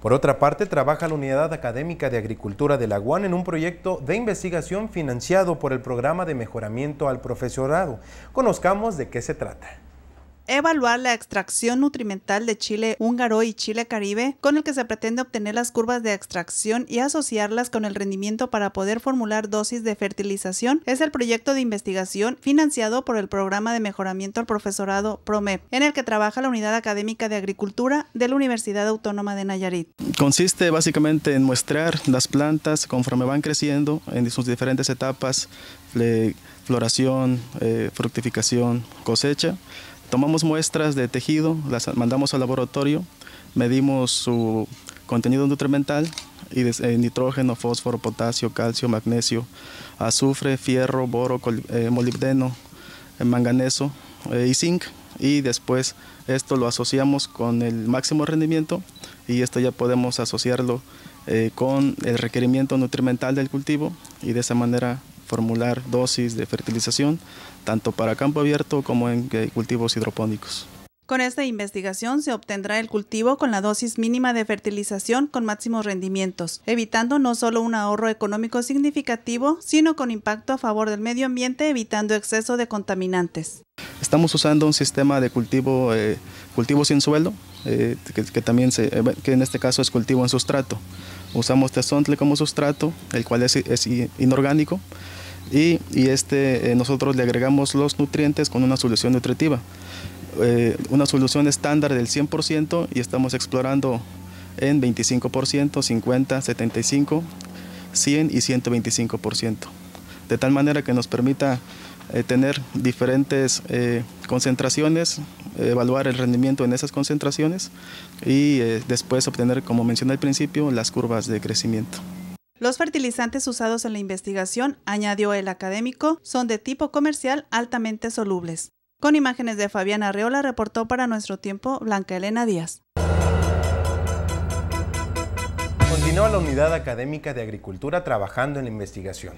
Por otra parte, trabaja la Unidad Académica de Agricultura de la UAN en un proyecto de investigación financiado por el Programa de Mejoramiento al Profesorado. Conozcamos de qué se trata evaluar la extracción nutrimental de chile húngaro y chile caribe, con el que se pretende obtener las curvas de extracción y asociarlas con el rendimiento para poder formular dosis de fertilización, es el proyecto de investigación financiado por el Programa de Mejoramiento al Profesorado PROMEP, en el que trabaja la Unidad Académica de Agricultura de la Universidad Autónoma de Nayarit. Consiste básicamente en mostrar las plantas conforme van creciendo en sus diferentes etapas de floración, eh, fructificación, cosecha, Tomamos muestras de tejido, las mandamos al laboratorio, medimos su contenido nutrimental y eh, nitrógeno, fósforo, potasio, calcio, magnesio, azufre, fierro, boro, eh, molibdeno, eh, manganeso y zinc. Y después esto lo asociamos con el máximo rendimiento y esto ya podemos asociarlo con el requerimiento nutrimental del cultivo y de esa manera formular dosis de fertilización, tanto para campo abierto como en eh, cultivos hidropónicos. Con esta investigación se obtendrá el cultivo con la dosis mínima de fertilización con máximos rendimientos, evitando no solo un ahorro económico significativo, sino con impacto a favor del medio ambiente, evitando exceso de contaminantes. Estamos usando un sistema de cultivo, eh, cultivo sin suelo, eh, que, también se, que en este caso es cultivo en sustrato. Usamos tezontle como sustrato, el cual es inorgánico y, este, eh, nosotros le agregamos los nutrientes con una solución nutritiva. Eh, una solución estándar del 100% y estamos explorando en 25%, 50, 75, 100 y 125%. De tal manera que nos permita eh, tener diferentes concentraciones, evaluar el rendimiento en esas concentraciones y después obtener, como mencioné al principio, las curvas de crecimiento. Los fertilizantes usados en la investigación, añadió el académico, son de tipo comercial altamente solubles. Con imágenes de Fabián Arreola reportó para nuestro tiempo Blanca Elena Díaz. Continúa la Unidad Académica de Agricultura trabajando en la investigación.